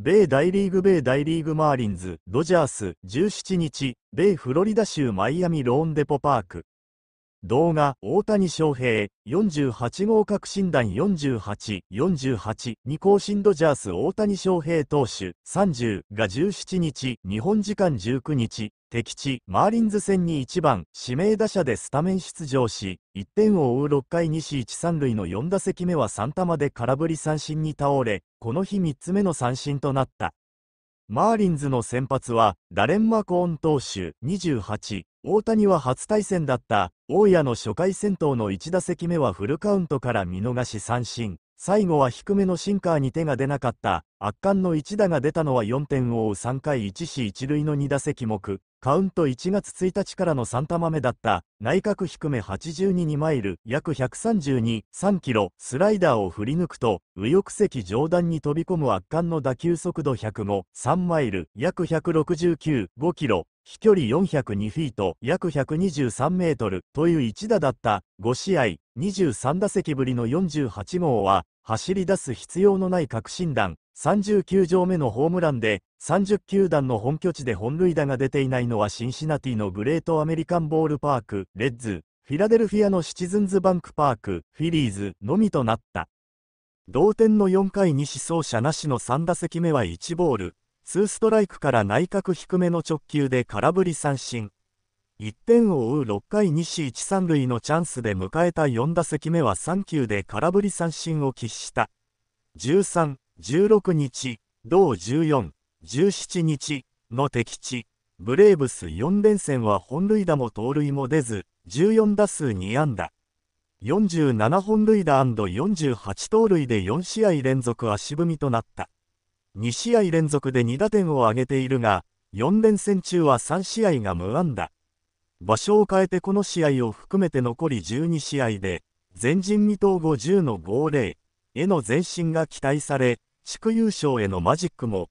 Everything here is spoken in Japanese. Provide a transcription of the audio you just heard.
米大リーグ米大リーグマーリンズ、ドジャース、17日、米フロリダ州マイアミローンデポパーク。動画、大谷翔平、48号確信弾48、48に更新ドジャース大谷翔平投手、30が17日、日本時間19日、敵地、マーリンズ戦に1番、指名打者でスタメン出場し、1点を追う6回西一三塁の4打席目は3玉で空振り三振に倒れ、この日3つ目の三振となった。マーリンズの先発はダレン・マコーン投手28大谷は初対戦だった大谷の初回戦闘の1打席目はフルカウントから見逃し三振最後は低めのシンカーに手が出なかった圧巻の一打が出たのは4点を追う3回1死1塁の2打席目カウント1月1日からの3玉目だった内角低め822マイル約1323キロスライダーを振り抜くと右翼席上段に飛び込む圧巻の打球速度105 3マイル約169 5キロ飛距離402フィート約123メートルという一打だった5試合23打席ぶりの48号は走り出す必要のない確信弾39条目のホームランで30球団の本拠地で本塁打が出ていないのはシンシナティのグレートアメリカンボールパークレッズフィラデルフィアのシチズンズバンクパークフィリーズのみとなった同点の4回に思走者なしの3打席目は1ボールツーストライクから内角低めの直球で空振り三振。1点を追う6回試一三塁のチャンスで迎えた4打席目は3球で空振り三振を喫した。13、16日、同14、17日の敵地、ブレーブス4連戦は本塁打も盗塁も出ず、14打数2安打。47本塁打 &48 盗塁で4試合連続足踏みとなった。2試合連続で2打点を挙げているが、4連戦中は3試合が無安打。場所を変えてこの試合を含めて残り12試合で、前人未到50の50への前進が期待され、地区優勝へのマジックも